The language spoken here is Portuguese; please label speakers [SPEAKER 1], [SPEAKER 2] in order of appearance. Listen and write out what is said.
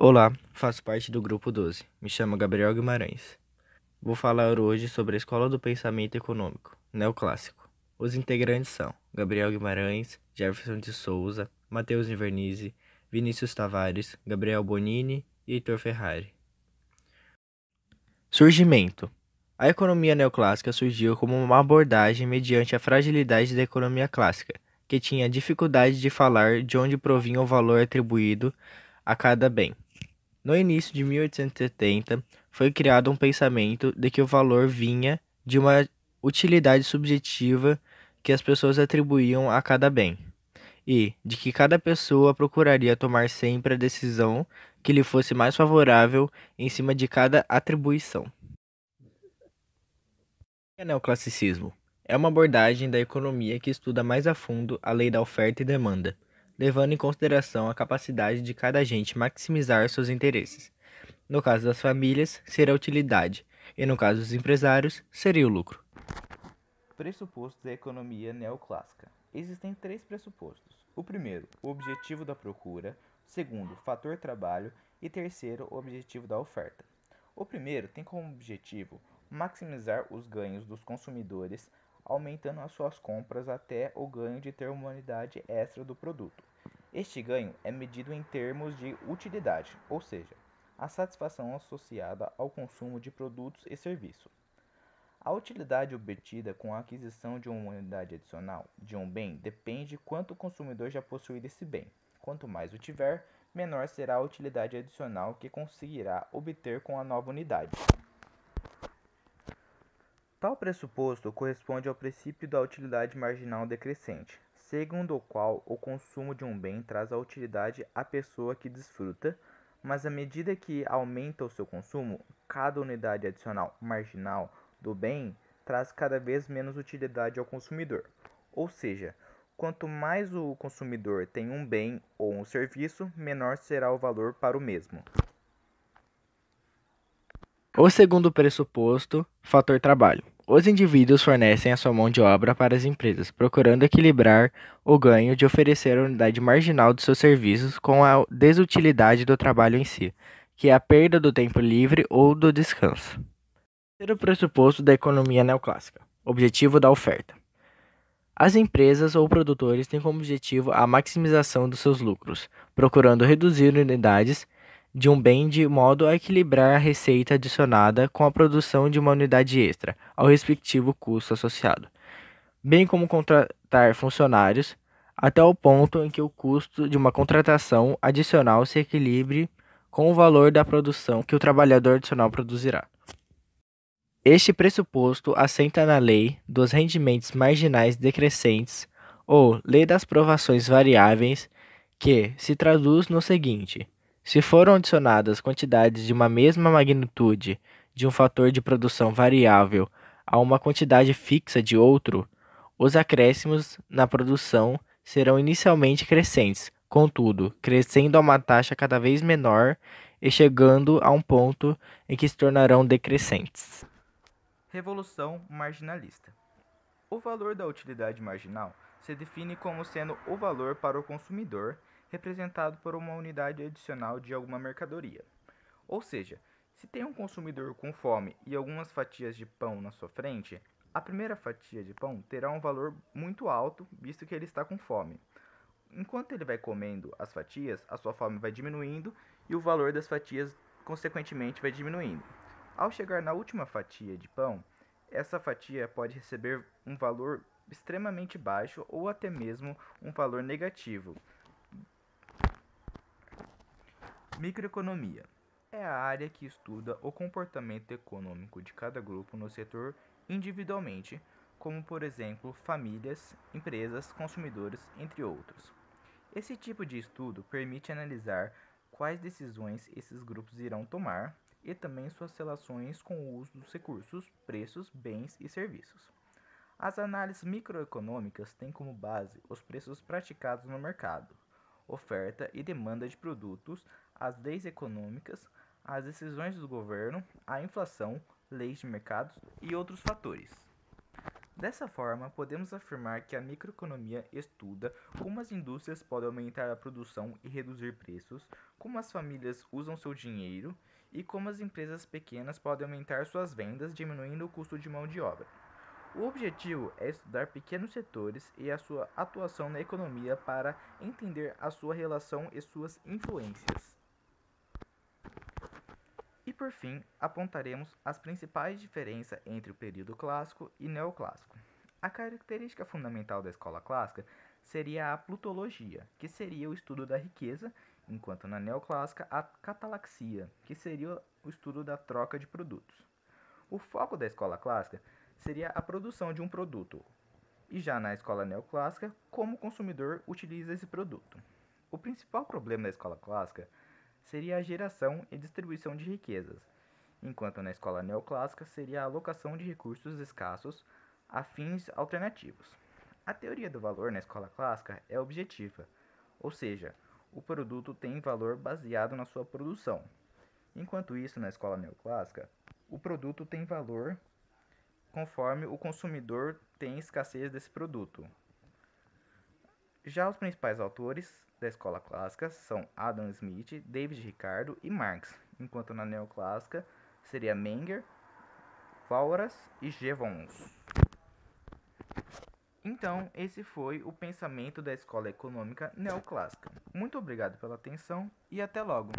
[SPEAKER 1] Olá, faço parte do grupo 12. Me chamo Gabriel Guimarães. Vou falar hoje sobre a Escola do Pensamento Econômico, Neoclássico. Os integrantes são Gabriel Guimarães, Jefferson de Souza, Matheus Invernizzi, Vinícius Tavares, Gabriel Bonini e Heitor Ferrari. Surgimento A economia neoclássica surgiu como uma abordagem mediante a fragilidade da economia clássica, que tinha dificuldade de falar de onde provinha o valor atribuído a cada bem no início de 1870, foi criado um pensamento de que o valor vinha de uma utilidade subjetiva que as pessoas atribuíam a cada bem, e de que cada pessoa procuraria tomar sempre a decisão que lhe fosse mais favorável em cima de cada atribuição. O é neoclassicismo é uma abordagem da economia que estuda mais a fundo a lei da oferta e demanda levando em consideração a capacidade de cada agente maximizar seus interesses. No caso das famílias, será a utilidade, e no caso dos empresários, seria o lucro.
[SPEAKER 2] Pressupostos da economia neoclássica. Existem três pressupostos. O primeiro, o objetivo da procura, o segundo, o fator trabalho e terceiro, o objetivo da oferta. O primeiro tem como objetivo maximizar os ganhos dos consumidores, aumentando as suas compras até o ganho de ter uma unidade extra do produto. Este ganho é medido em termos de utilidade, ou seja, a satisfação associada ao consumo de produtos e serviços. A utilidade obtida com a aquisição de uma unidade adicional de um bem depende de quanto o consumidor já possui desse bem. Quanto mais o tiver, menor será a utilidade adicional que conseguirá obter com a nova unidade. Tal pressuposto corresponde ao princípio da utilidade marginal decrescente, segundo o qual o consumo de um bem traz a utilidade à pessoa que desfruta, mas à medida que aumenta o seu consumo, cada unidade adicional marginal do bem traz cada vez menos utilidade ao consumidor. Ou seja, quanto mais o consumidor tem um bem ou um serviço, menor será o valor para o mesmo.
[SPEAKER 1] O segundo pressuposto, fator trabalho. Os indivíduos fornecem a sua mão de obra para as empresas, procurando equilibrar o ganho de oferecer a unidade marginal de seus serviços com a desutilidade do trabalho em si, que é a perda do tempo livre ou do descanso. Terceiro pressuposto da economia neoclássica: objetivo da oferta. As empresas ou produtores têm como objetivo a maximização dos seus lucros, procurando reduzir unidades de um bem de modo a equilibrar a receita adicionada com a produção de uma unidade extra, ao respectivo custo associado, bem como contratar funcionários até o ponto em que o custo de uma contratação adicional se equilibre com o valor da produção que o trabalhador adicional produzirá. Este pressuposto assenta na lei dos rendimentos marginais decrescentes ou lei das provações variáveis, que se traduz no seguinte: se foram adicionadas quantidades de uma mesma magnitude de um fator de produção variável a uma quantidade fixa de outro, os acréscimos na produção serão inicialmente crescentes, contudo, crescendo a uma taxa cada vez menor e chegando a um ponto em que se tornarão decrescentes.
[SPEAKER 2] Revolução marginalista. O valor da utilidade marginal se define como sendo o valor para o consumidor representado por uma unidade adicional de alguma mercadoria. Ou seja, se tem um consumidor com fome e algumas fatias de pão na sua frente, a primeira fatia de pão terá um valor muito alto, visto que ele está com fome. Enquanto ele vai comendo as fatias, a sua fome vai diminuindo e o valor das fatias, consequentemente, vai diminuindo. Ao chegar na última fatia de pão, essa fatia pode receber um valor extremamente baixo ou até mesmo um valor negativo, Microeconomia é a área que estuda o comportamento econômico de cada grupo no setor individualmente, como por exemplo famílias, empresas, consumidores, entre outros. Esse tipo de estudo permite analisar quais decisões esses grupos irão tomar e também suas relações com o uso dos recursos, preços, bens e serviços. As análises microeconômicas têm como base os preços praticados no mercado, oferta e demanda de produtos, as leis econômicas, as decisões do governo, a inflação, leis de mercados e outros fatores. Dessa forma, podemos afirmar que a microeconomia estuda como as indústrias podem aumentar a produção e reduzir preços, como as famílias usam seu dinheiro e como as empresas pequenas podem aumentar suas vendas diminuindo o custo de mão de obra. O objetivo é estudar pequenos setores e a sua atuação na economia para entender a sua relação e suas influências por fim, apontaremos as principais diferenças entre o período clássico e neoclássico. A característica fundamental da escola clássica seria a plutologia, que seria o estudo da riqueza, enquanto na neoclássica a catalaxia, que seria o estudo da troca de produtos. O foco da escola clássica seria a produção de um produto, e já na escola neoclássica, como o consumidor utiliza esse produto. O principal problema da escola clássica seria a geração e distribuição de riquezas, enquanto na escola neoclássica seria a alocação de recursos escassos a fins alternativos. A teoria do valor na escola clássica é objetiva, ou seja, o produto tem valor baseado na sua produção. Enquanto isso, na escola neoclássica, o produto tem valor conforme o consumidor tem escassez desse produto. Já os principais autores da escola clássica são Adam Smith, David Ricardo e Marx, enquanto na neoclássica seria Menger, Fauras e Jevons. Então, esse foi o pensamento da escola econômica neoclássica. Muito obrigado pela atenção e até logo!